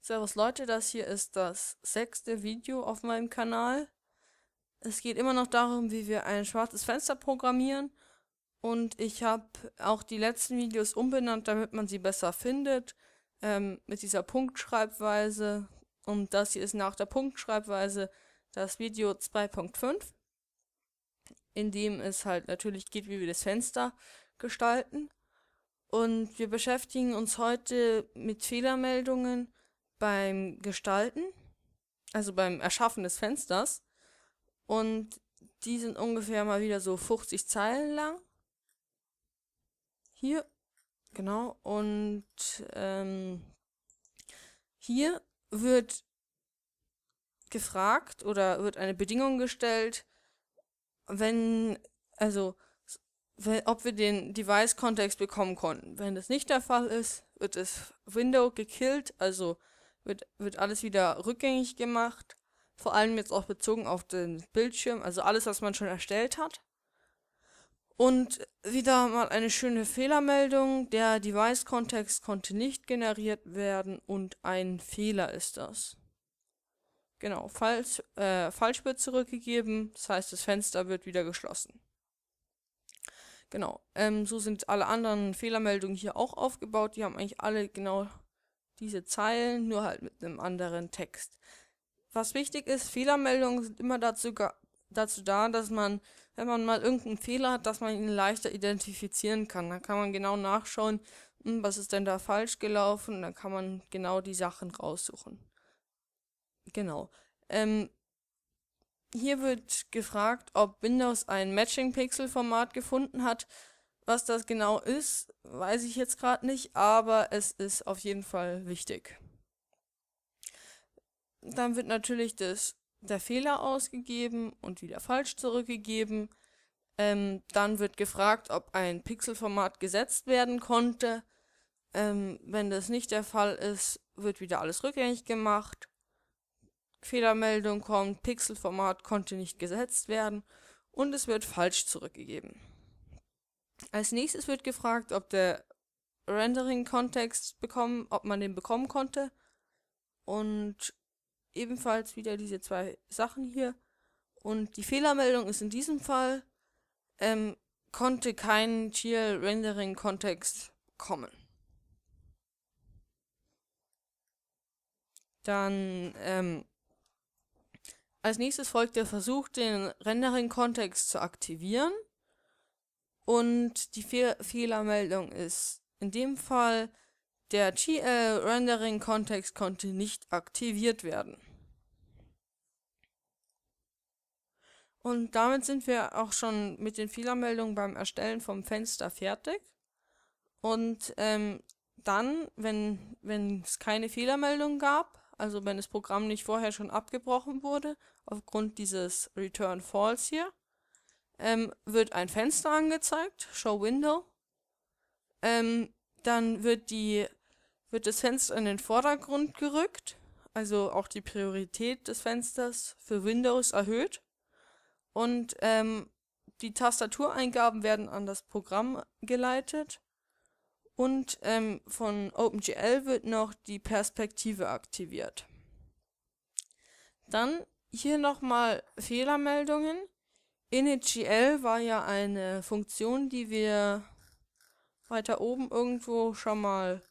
Servus Leute, das hier ist das sechste Video auf meinem Kanal. Es geht immer noch darum, wie wir ein schwarzes Fenster programmieren. Und ich habe auch die letzten Videos umbenannt, damit man sie besser findet. Ähm, mit dieser Punktschreibweise. Und das hier ist nach der Punktschreibweise das Video 2.5. In dem es halt natürlich geht, wie wir das Fenster gestalten. Und wir beschäftigen uns heute mit Fehlermeldungen beim Gestalten, also beim Erschaffen des Fensters. Und die sind ungefähr mal wieder so 50 Zeilen lang. Hier, genau. Und ähm, hier wird gefragt oder wird eine Bedingung gestellt, wenn, also, ob wir den Device-Kontext bekommen konnten. Wenn das nicht der Fall ist, wird das Window gekillt, also wird, wird alles wieder rückgängig gemacht. Vor allem jetzt auch bezogen auf den Bildschirm, also alles, was man schon erstellt hat. Und wieder mal eine schöne Fehlermeldung. Der Device-Kontext konnte nicht generiert werden und ein Fehler ist das. Genau, falsch, äh, falsch wird zurückgegeben, das heißt, das Fenster wird wieder geschlossen. Genau, ähm, so sind alle anderen Fehlermeldungen hier auch aufgebaut. Die haben eigentlich alle genau diese Zeilen, nur halt mit einem anderen Text. Was wichtig ist, Fehlermeldungen sind immer dazu, dazu da, dass man, wenn man mal irgendeinen Fehler hat, dass man ihn leichter identifizieren kann. Dann kann man genau nachschauen, hm, was ist denn da falsch gelaufen, dann kann man genau die Sachen raussuchen. Genau. Ähm, hier wird gefragt, ob Windows ein Matching-Pixel-Format gefunden hat. Was das genau ist, weiß ich jetzt gerade nicht, aber es ist auf jeden Fall wichtig. Dann wird natürlich das, der Fehler ausgegeben und wieder falsch zurückgegeben. Ähm, dann wird gefragt, ob ein Pixelformat gesetzt werden konnte. Ähm, wenn das nicht der Fall ist, wird wieder alles rückgängig gemacht. Fehlermeldung kommt, Pixelformat konnte nicht gesetzt werden und es wird falsch zurückgegeben. Als nächstes wird gefragt, ob der Rendering-Kontext bekommen, ob man den bekommen konnte. Und ebenfalls wieder diese zwei Sachen hier. Und die Fehlermeldung ist in diesem Fall, ähm, konnte kein GL Rendering Kontext kommen. Dann ähm, als nächstes folgt der Versuch, den Rendering Kontext zu aktivieren. Und die Fe Fehlermeldung ist in dem Fall der GL äh, Rendering Kontext konnte nicht aktiviert werden. Und damit sind wir auch schon mit den Fehlermeldungen beim Erstellen vom Fenster fertig. Und ähm, dann, wenn es keine Fehlermeldung gab, also wenn das Programm nicht vorher schon abgebrochen wurde, aufgrund dieses Return False hier, ähm, wird ein Fenster angezeigt, Show Window. Ähm, dann wird die wird das Fenster in den Vordergrund gerückt, also auch die Priorität des Fensters für Windows erhöht. Und ähm, die Tastatureingaben werden an das Programm geleitet. Und ähm, von OpenGL wird noch die Perspektive aktiviert. Dann hier nochmal Fehlermeldungen initGL war ja eine Funktion, die wir weiter oben irgendwo schon mal,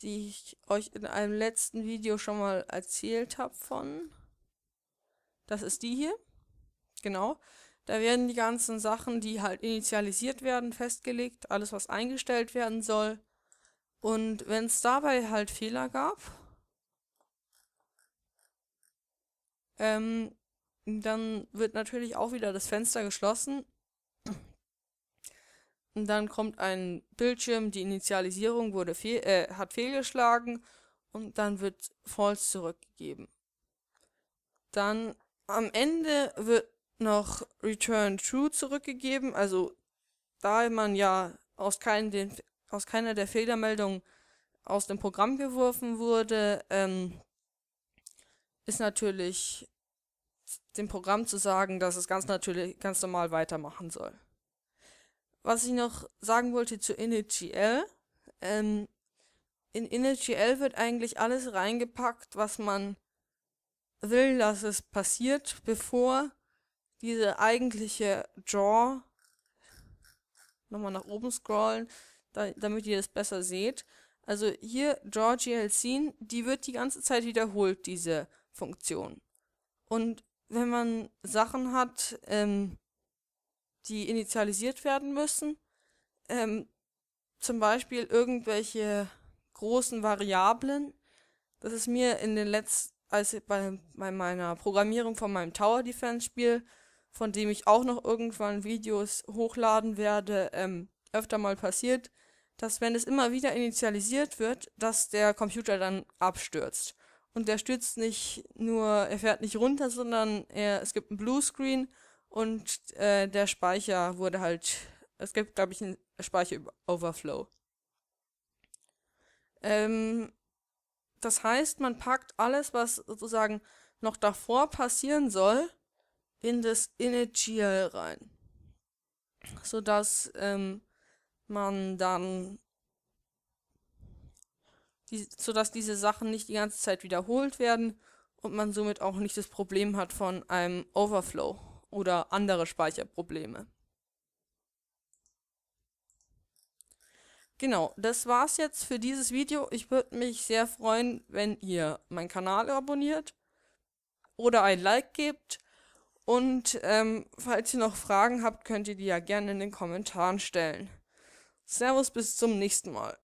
die ich euch in einem letzten Video schon mal erzählt habe von. Das ist die hier. Genau. Da werden die ganzen Sachen, die halt initialisiert werden, festgelegt, alles was eingestellt werden soll. Und wenn es dabei halt Fehler gab, ähm, dann wird natürlich auch wieder das Fenster geschlossen. Und dann kommt ein Bildschirm, die Initialisierung wurde fehl, äh, hat fehlgeschlagen und dann wird false zurückgegeben. Dann am Ende wird noch Return True zurückgegeben, also da man ja aus, kein, aus keiner der Fehlermeldungen aus dem Programm geworfen wurde, ähm, ist natürlich dem Programm zu sagen, dass es ganz natürlich, ganz normal weitermachen soll. Was ich noch sagen wollte zu InitGL, ähm, in InitGL wird eigentlich alles reingepackt, was man will, dass es passiert, bevor diese eigentliche Draw nochmal nach oben scrollen, da, damit ihr das besser seht. Also hier Draw GL Scene, die wird die ganze Zeit wiederholt, diese Funktion. Und wenn man Sachen hat, ähm, die initialisiert werden müssen, ähm, zum Beispiel irgendwelche großen Variablen, das ist mir in den letzten, als bei, bei meiner Programmierung von meinem Tower Defense Spiel, von dem ich auch noch irgendwann Videos hochladen werde, ähm, öfter mal passiert, dass wenn es immer wieder initialisiert wird, dass der Computer dann abstürzt und der stürzt nicht nur, er fährt nicht runter, sondern er, es gibt einen Bluescreen und äh, der Speicher wurde halt, es gibt glaube ich einen Speicher-Overflow. Ähm, das heißt, man packt alles, was sozusagen noch davor passieren soll, in das Initial rein, sodass ähm, man dann die, sodass diese Sachen nicht die ganze Zeit wiederholt werden und man somit auch nicht das Problem hat von einem Overflow oder andere Speicherprobleme. Genau, das war's jetzt für dieses Video. Ich würde mich sehr freuen, wenn ihr meinen Kanal abonniert oder ein Like gebt. Und ähm, falls ihr noch Fragen habt, könnt ihr die ja gerne in den Kommentaren stellen. Servus, bis zum nächsten Mal.